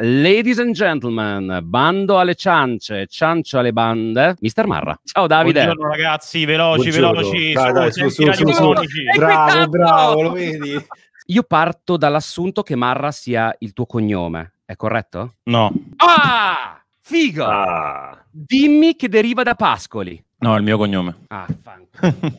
Ladies and gentlemen, bando alle ciance, ciancio alle bande. Mister Marra. Ciao Davide. Buongiorno ragazzi, veloci, Buongiorno. veloci. Bravo, bravo, lo vedi? Io parto dall'assunto che Marra sia il tuo cognome, è corretto? No. Ah! Figo! Ah. Dimmi che deriva da Pascoli. No, il mio cognome. Ah,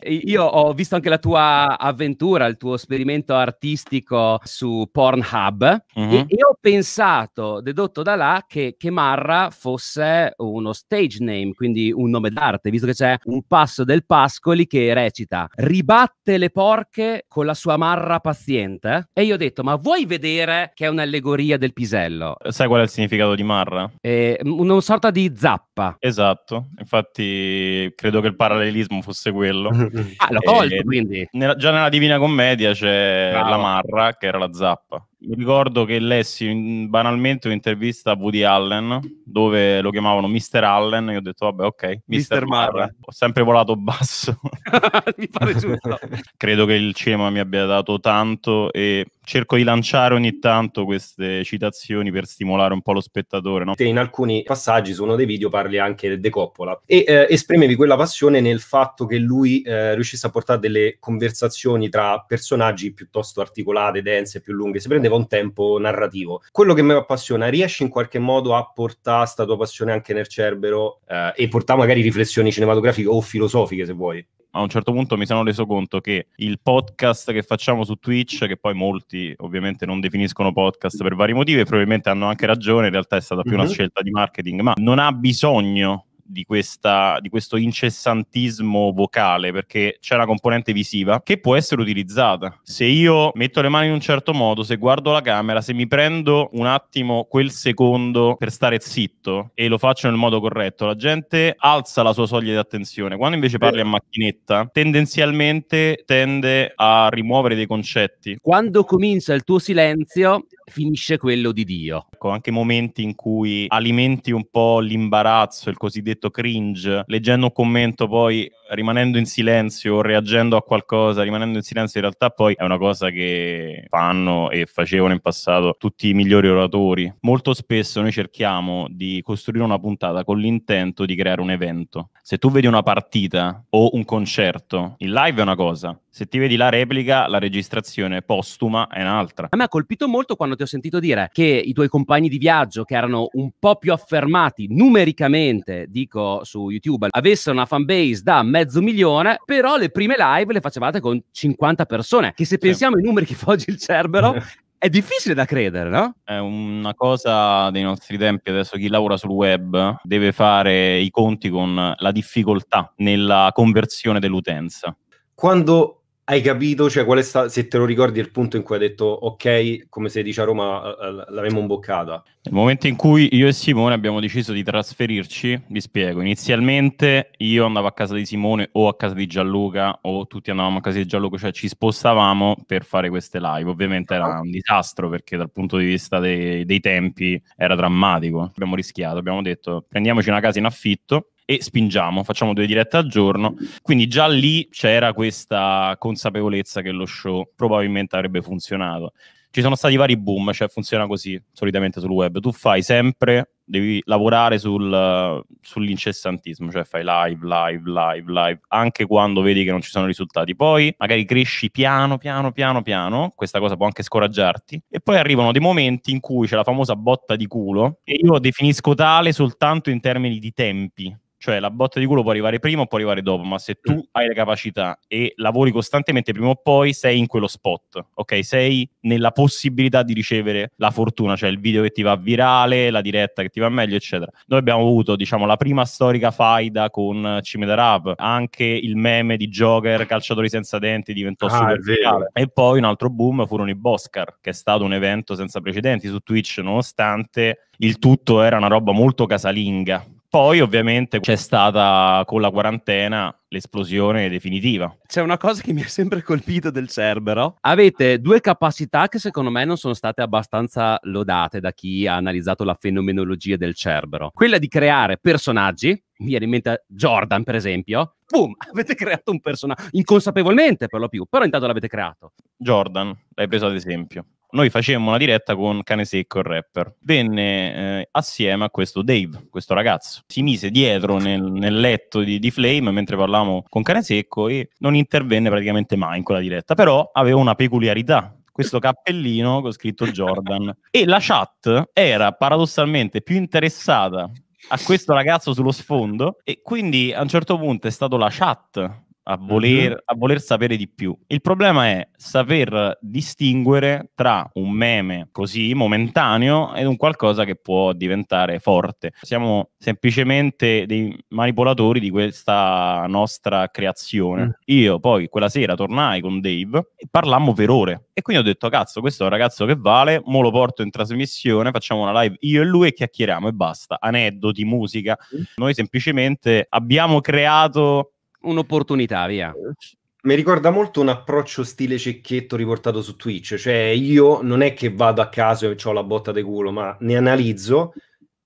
Io ho visto anche la tua avventura, il tuo esperimento artistico su Pornhub mm-hmm. e, e, mhm. ho pensato, dedotto da là, che, che Marra fosse uno stage name, quindi un nome d'arte, visto che c'è un passo del Pascoli che recita ribatte le porche con la sua Marra paziente. E io ho detto, ma vuoi vedere che è un'allegoria del pisello? Sai qual è il significato di Marra? Eh, una sorta di zappa. Esatto, infatti credo che il parallelismo fosse quello. ah, l'ho colto, quindi. Nella, già nella Divina Commedia c'è Bravo. la Marra, che era la zappa ricordo che lessi mm, banalmente un'intervista a Woody Allen dove lo chiamavano Mr. Allen. Io ho detto, vabbè, ok, Mr. Marvel. Ho sempre volato basso. mi pare giusto. Credo che il cinema mi abbia dato tanto e cerco di lanciare ogni tanto queste citazioni per stimolare un po' lo spettatore. No? In alcuni passaggi su uno dei video parli anche De Coppola e eh, esprimevi quella passione nel fatto che lui eh, riuscisse a portare delle conversazioni tra personaggi piuttosto articolate, dense, più lunghe. Si prendeva un tempo narrativo. Quello che mi appassiona, riesci in qualche modo a portare questa tua passione anche nel cerbero eh, e portare magari riflessioni cinematografiche o filosofiche se vuoi? a un certo punto mi sono reso conto che il podcast che facciamo su Twitch, che poi molti ovviamente non definiscono podcast per vari motivi, probabilmente hanno anche ragione, in realtà è stata più mm-hmm. una mhm. scelta di marketing, ma non ha bisogno di, questa, di questo incessantismo vocale, perché c'è una componente visiva che può essere utilizzata. Se io metto le mani in un certo modo, se guardo la camera, se mi prendo un attimo quel secondo per stare zitto e lo faccio nel modo corretto, la gente alza la sua soglia di attenzione. Quando invece parli a macchinetta, tendenzialmente tende a rimuovere dei concetti. Quando comincia il tuo silenzio, finisce quello di Dio. Ecco, anche momenti in cui alimenti un po' l'imbarazzo, il cosiddetto cringe, leggendo un commento poi rimanendo in silenzio, reagendo a qualcosa, rimanendo in silenzio, in realtà poi è una cosa che fanno e facevano in passato tutti i migliori oratori. Molto spesso noi cerchiamo di costruire una puntata con l'intento di creare un evento. Se tu vedi una partita o un concerto, il live è una cosa, se ti vedi la replica, la registrazione postuma è un'altra. A me ha colpito molto quando ti ho sentito dire che i tuoi compagni di viaggio, che erano un po' più affermati numericamente, dico su YouTube, avessero una fanbase da mezzo milione, però le prime live le facevate con 50 persone, che se pensiamo sì. ai numeri che fa il Cerbero, è difficile da credere, no? È una cosa dei nostri tempi, adesso chi lavora sul web deve fare i conti con la difficoltà nella conversione dell'utenza. Quando hai capito, cioè, qual è sta- se te lo ricordi il punto in cui hai detto ok, come si dice a Roma, l'avremmo imboccata? Nel momento in cui io e Simone abbiamo deciso di trasferirci, vi spiego, inizialmente io andavo a casa di Simone o a casa di Gianluca o tutti andavamo a casa di Gianluca, cioè ci spostavamo per fare queste live. Ovviamente era un disastro perché dal punto di vista dei, dei tempi era drammatico. Abbiamo rischiato, abbiamo detto prendiamoci una casa in affitto e spingiamo, facciamo due dirette al giorno. Quindi già lì c'era questa consapevolezza che lo show probabilmente avrebbe funzionato. Ci sono stati vari boom, cioè funziona così solitamente sul web. Tu fai sempre, devi lavorare sul, sull'incessantismo, cioè fai live, live, live, live, anche quando vedi che non ci sono risultati. Poi magari cresci piano, piano, piano, piano, questa cosa può anche scoraggiarti. E poi arrivano dei momenti in cui c'è la famosa botta di culo, e io definisco tale soltanto in termini di tempi cioè la botta di culo può arrivare prima o può arrivare dopo, ma se tu hai le capacità e lavori costantemente prima o poi sei in quello spot, ok? Sei nella possibilità di ricevere la fortuna, cioè il video che ti va virale, la diretta che ti va meglio, eccetera. Noi abbiamo avuto, diciamo, la prima storica faida con Cimedarab, anche il meme di Joker, calciatori senza denti, diventò ah, super virale. E poi un altro boom furono i Boscar, che è stato un evento senza precedenti su Twitch, nonostante il tutto era una roba molto casalinga poi ovviamente c'è stata con la quarantena l'esplosione definitiva. C'è una cosa che mi ha sempre colpito del Cerbero. Avete due capacità che secondo me non sono state abbastanza lodate da chi ha analizzato la fenomenologia del Cerbero. Quella di creare personaggi, mi viene in mente Jordan per esempio, boom, avete creato un personaggio, inconsapevolmente per lo più, però intanto l'avete creato. Jordan, l'hai preso ad esempio noi facemmo una diretta con Cane Secco il rapper. Venne eh, assieme a questo Dave, questo ragazzo. Si mise dietro nel, nel letto di, di, Flame mentre parlavamo con Cane Secco e non intervenne praticamente mai in quella diretta, però aveva una peculiarità. Questo cappellino con scritto Jordan. E la chat era paradossalmente più interessata a questo ragazzo sullo sfondo e quindi a un certo punto è stato la chat a mhm. voler, a voler, sapere di più. Il problema è saper distinguere tra un meme così momentaneo ed un qualcosa che può diventare forte. Siamo semplicemente dei manipolatori di questa nostra creazione. Mm. Io poi quella sera tornai con Dave e parlammo per ore. E quindi ho detto, cazzo, questo è un ragazzo che vale, mo lo porto in trasmissione, facciamo una live io e lui e chiacchieriamo e basta. Aneddoti, musica. Mm. Noi semplicemente abbiamo creato un'opportunità, via. Eh, mi ricorda molto un approccio stile cecchetto riportato su Twitch, cioè io non è che vado a caso e ho la botta di culo, ma ne analizzo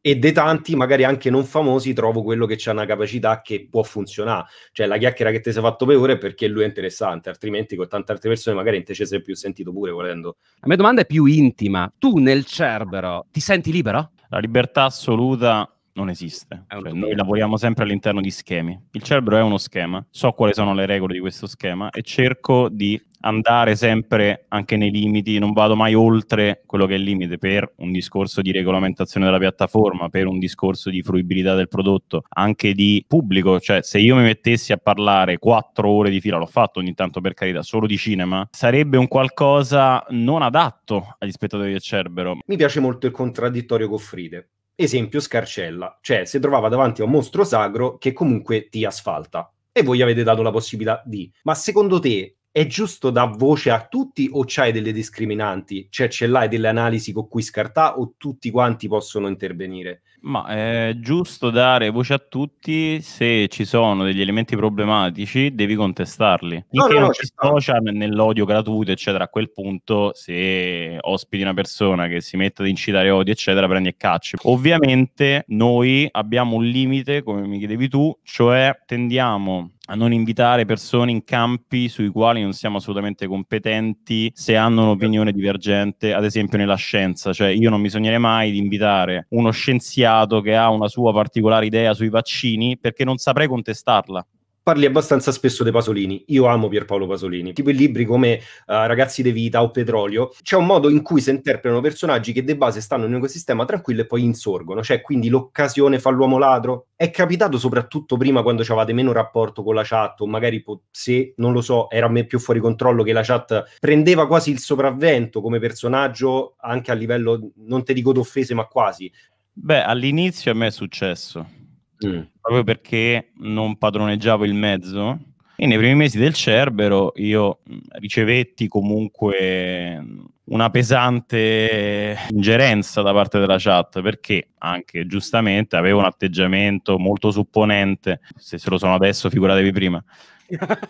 e dei tanti, magari anche non famosi, trovo quello che ha una capacità che può funzionare. Cioè la chiacchiera che ti sei fatto per ore è perché lui è interessante, altrimenti con tante altre persone magari te ci sei più sentito pure volendo. La mia domanda è più intima. Tu nel Cerbero ti senti libero? La libertà assoluta non esiste. Cioè, noi lavoriamo sempre all'interno di schemi. Il cerebro è uno schema, so quali sono le regole di questo schema e cerco di andare sempre anche nei limiti, non vado mai oltre quello che è il limite per un discorso di regolamentazione della piattaforma, per un discorso di fruibilità del prodotto, anche di pubblico, cioè se io mi mettessi a parlare quattro ore di fila, l'ho fatto ogni tanto per carità, solo di cinema, sarebbe un qualcosa non adatto agli spettatori del Cerbero. Mi piace molto il contraddittorio che offrite, esempio Scarcella, cioè si trovava davanti a un mostro sagro che comunque ti asfalta. E voi gli avete dato la possibilità di, ma secondo te è giusto dar voce a tutti o c'hai delle discriminanti? Cioè ce l'hai delle analisi con cui scartà o tutti quanti possono intervenire? Ma è eh, giusto dare voce a tutti se ci sono degli elementi problematici, devi contestarli. No, no, no, ci social, nell'odio gratuito, eccetera, a quel punto se ospiti una persona che si mette ad incitare odio, eccetera, prendi e cacci. Ovviamente noi abbiamo un limite, come mi chiedevi tu, cioè tendiamo a non invitare persone in campi sui quali non siamo assolutamente competenti se hanno un'opinione divergente, ad esempio nella scienza. Cioè, io non mi sognerei mai di invitare uno scienziato che ha una sua particolare idea sui vaccini perché non saprei contestarla parli abbastanza spesso di Pasolini. Io amo Pierpaolo Pasolini, tipo i libri come uh, Ragazzi de Vita o Petrolio. C'è un modo in cui si interpretano personaggi che di base stanno in un ecosistema tranquillo e poi insorgono, cioè quindi l'occasione fa l'uomo ladro. È capitato soprattutto prima quando avevate meno rapporto con la chat, o magari po- se non lo so, era a me più fuori controllo che la chat prendeva quasi il sopravvento come personaggio anche a livello, non te dico d'offese, ma quasi. Beh, all'inizio a me è successo mm. proprio perché non padroneggiavo il mezzo. E nei primi mesi del Cerbero io mm, ricevetti comunque mm, una pesante ingerenza da parte della chat perché anche giustamente avevo un atteggiamento molto supponente. Se se lo sono adesso, figuratevi prima.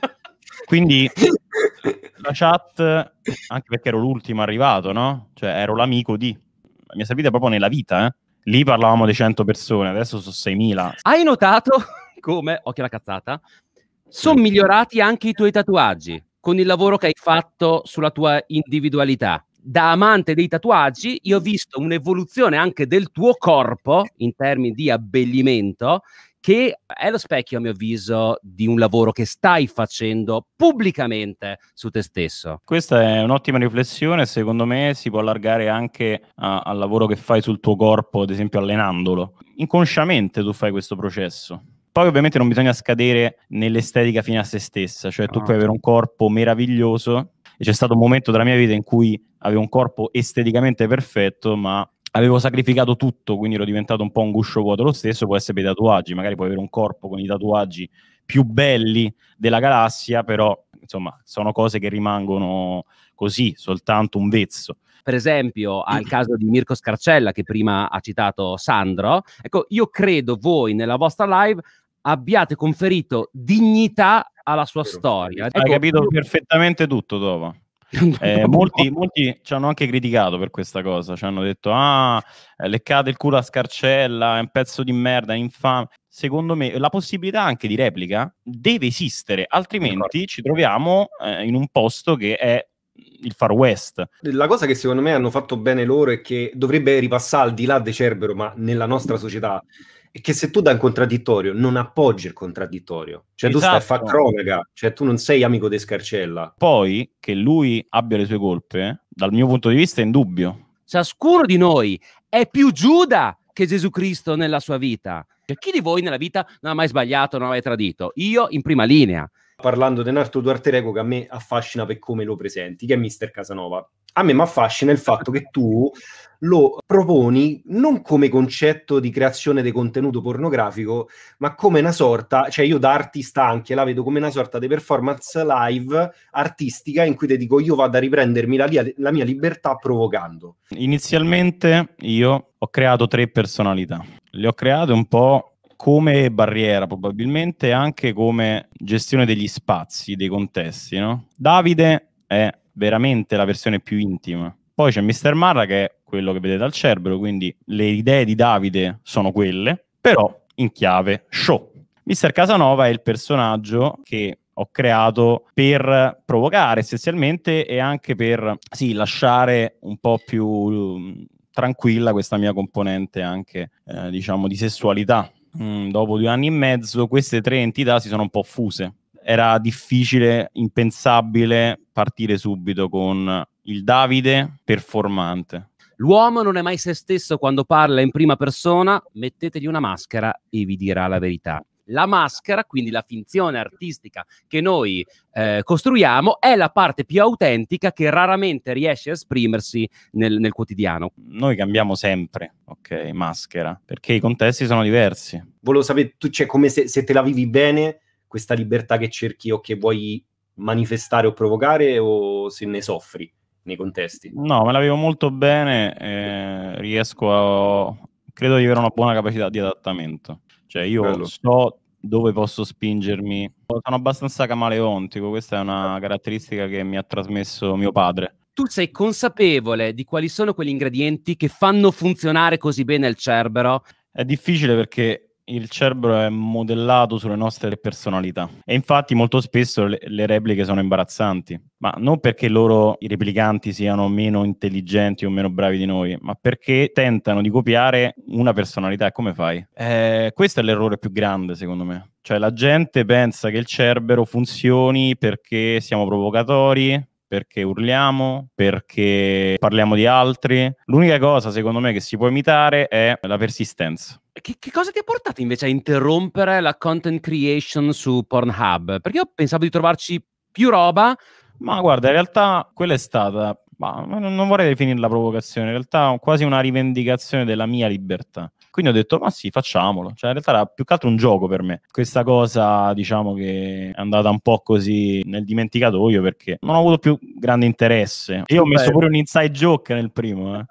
Quindi la chat, anche perché ero l'ultimo arrivato, no? Cioè ero l'amico di. Mi è servita proprio nella vita, eh? Lì parlavamo di 100 persone, adesso sono 6.000. Hai notato come, occhio alla cazzata, sono migliorati anche i tuoi tatuaggi con il lavoro che hai fatto sulla tua individualità. Da amante dei tatuaggi, io ho visto un'evoluzione anche del tuo corpo in termini di abbellimento che è lo specchio, a mio avviso, di un lavoro che stai facendo pubblicamente su te stesso. Questa è un'ottima riflessione, secondo me si può allargare anche a, al lavoro che fai sul tuo corpo, ad esempio allenandolo. Inconsciamente tu fai questo processo. Poi ovviamente non bisogna scadere nell'estetica fine a se stessa, cioè tu ah. puoi avere un corpo meraviglioso e c'è stato un momento della mia vita in cui avevo un corpo esteticamente perfetto, ma avevo sacrificato tutto, quindi ero diventato un po' un guscio vuoto lo stesso, può essere per i tatuaggi, magari puoi avere un corpo con i tatuaggi più belli della galassia, però insomma sono cose che rimangono così, soltanto un vezzo. Per esempio al caso di Mirko Scarcella che prima ha citato Sandro, ecco io credo voi nella vostra live abbiate conferito dignità alla sua storia. Hai ecco, capito perfettamente tutto, Dova. Eh, molti, molti, ci hanno anche criticato per questa cosa, ci hanno detto ah, eh, leccate il culo a Scarcella, è un pezzo di merda, è infame. Secondo me la possibilità anche di replica deve esistere, altrimenti ci troviamo eh, in un posto che è il Far West. La cosa che secondo me hanno fatto bene loro è che dovrebbe ripassare al di là di Cerbero, ma nella nostra mm. società è che se tu dai un contraddittorio non appoggi il contraddittorio, cioè esatto. tu stai a fare esatto. cronaca, cioè tu non sei amico di Scarcella. Poi che lui abbia le sue colpe, dal mio punto di vista è indubbio. Ciascuno di noi è più Giuda che Gesù Cristo nella sua vita. Cioè, chi di voi nella vita non ha mai sbagliato, non ha mai tradito? Io in prima linea. Parlando di un altro Duarte Rego che a me affascina per come lo presenti, che è Mister Casanova a me mi affascina il fatto che tu lo proponi non come concetto di creazione di contenuto pornografico, ma come una sorta, cioè io da artista anche la vedo come una sorta di performance live artistica in cui ti dico io vado a riprendermi la, la mia libertà provocando. Inizialmente io ho creato tre personalità, le ho create un po' come barriera probabilmente anche come gestione degli spazi, dei contesti, no? Davide è veramente la versione più intima. Poi c'è Mr. Marra che è quello che vedete al Cerbero, quindi le idee di Davide sono quelle, però in chiave show. Mr. Casanova è il personaggio che ho creato per provocare essenzialmente e anche per sì, lasciare un po' più mm, tranquilla questa mia componente anche eh, diciamo di sessualità. Mm, dopo due anni e mezzo queste tre entità si sono un po' fuse. Era difficile, impensabile partire subito con il Davide performante. L'uomo non è mai se stesso quando parla in prima persona, mettetegli una maschera e vi dirà la verità. La maschera, quindi la finzione artistica che noi eh, costruiamo, è la parte più autentica che raramente riesce a esprimersi nel, nel quotidiano. Noi cambiamo sempre, ok, maschera, perché i contesti sono diversi. Volevo sapere, tu c'è cioè, come se, se te la vivi bene questa libertà che cerchi o che vuoi manifestare o provocare o se ne soffri nei contesti? No, me la vivo molto bene, eh, riesco a... credo di avere una buona capacità di adattamento. Cioè io Bello. so dove posso spingermi. Sono abbastanza camaleontico, questa è una caratteristica che mi ha trasmesso mio padre. Tu sei consapevole di quali sono quegli ingredienti che fanno funzionare così bene il cerbero? È difficile perché il cerbero è modellato sulle nostre personalità e infatti molto spesso le, le repliche sono imbarazzanti, ma non perché loro, i replicanti, siano meno intelligenti o meno bravi di noi, ma perché tentano di copiare una personalità e come fai? Eh, questo è l'errore più grande secondo me. Cioè la gente pensa che il cerbero funzioni perché siamo provocatori, perché urliamo, perché parliamo di altri. L'unica cosa, secondo me, che si può imitare è la persistenza. Che, che, cosa ti ha portato invece a interrompere la content creation su Pornhub? Perché io pensavo di trovarci più roba. Ma guarda, in realtà quella è stata, ma non vorrei definirla provocazione, in realtà quasi una rivendicazione della mia libertà. Quindi ho detto, ma sì, facciamolo. Cioè, in realtà era più che altro un gioco per me. Questa cosa, diciamo che è andata un po' così nel dimenticatoio perché non ho avuto più grande interesse. Io ho messo pure un inside joke nel primo, eh.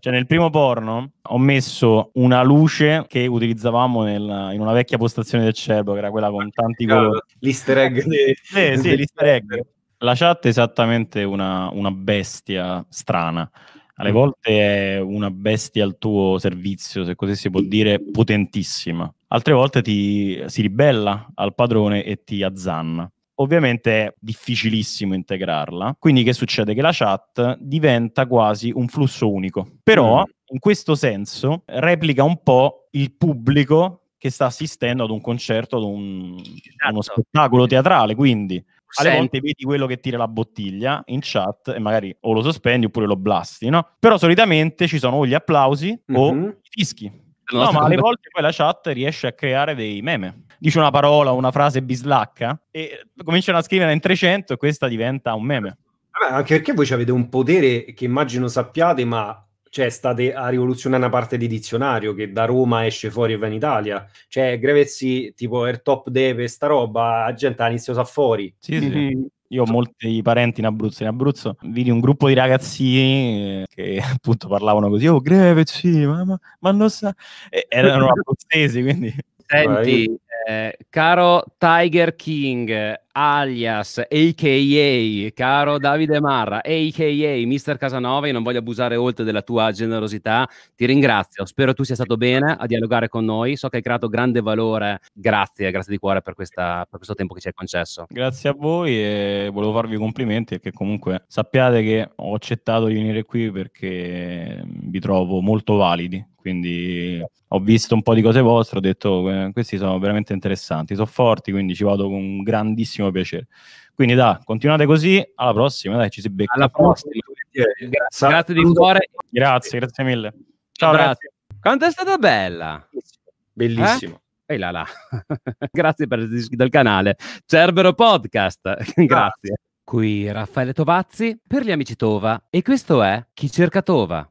Cioè, nel primo porno ho messo una luce che utilizzavamo nel, in una vecchia postazione del cervo, che era quella con tanti colori. L'easter egg. Eh, sì, sì, sì l'easter egg. La chat è esattamente una, una bestia strana. Alle mm. volte è una bestia al tuo servizio, se così si può dire, potentissima. Altre volte ti, si ribella al padrone e ti azzanna ovviamente è difficilissimo integrarla. Quindi che succede? Che la chat diventa quasi un flusso unico. Però mm. in questo senso replica un po' il pubblico che sta assistendo ad un concerto, ad, un, esatto. uno spettacolo teatrale, quindi alle volte vedi quello che tira la bottiglia in chat e magari o lo sospendi oppure lo blasti, no? Però solitamente ci sono o gli applausi mm-hmm. o i fischi. No, ma alle volte poi la chat riesce a creare dei meme. Dice una parola, una frase bislacca e cominciano a scrivere in 300 e questa diventa un meme. Vabbè, anche perché voi avete un potere che immagino sappiate, ma cioè state a rivoluzionare una parte di dizionario che da Roma esce fuori e va in Italia. Cioè, Grevezzi, tipo è il Top Deve, sta roba, la gente ha iniziato a fuori. Sì, sì. Mm-hmm. Io ho molti parenti in Abruzzo, in Abruzzo vidi un gruppo di ragazzini eh, che appunto parlavano così, oh greve, sì, ma, ma, ma non sa... E erano abruzzesi, quindi... Senti, eh, caro Tiger King, alias AKA, caro Davide Marra, AKA Mister Casanova, io non voglio abusare oltre della tua generosità, ti ringrazio, spero tu sia stato bene a dialogare con noi, so che hai creato grande valore, grazie, grazie di cuore per, questa, per questo tempo che ci hai concesso. Grazie a voi e volevo farvi complimenti perché comunque sappiate che ho accettato di venire qui perché vi trovo molto validi, quindi ho visto un po' di cose vostre, ho detto questi sono veramente interessanti, sono forti, quindi ci vado con grandissimo grandissimo piacere. Quindi da, continuate così, alla prossima, dai, ci si becca. Alla prossima. Grazie, grazie, di cuore. Grazie, grazie mille. Ciao, grazie. Quanto è stata bella. Bellissimo. Eh? E là là. grazie per il del canale Cerbero Podcast. grazie. Qui Raffaele Tovazzi per gli amici Tova e questo è Chi cerca Tova.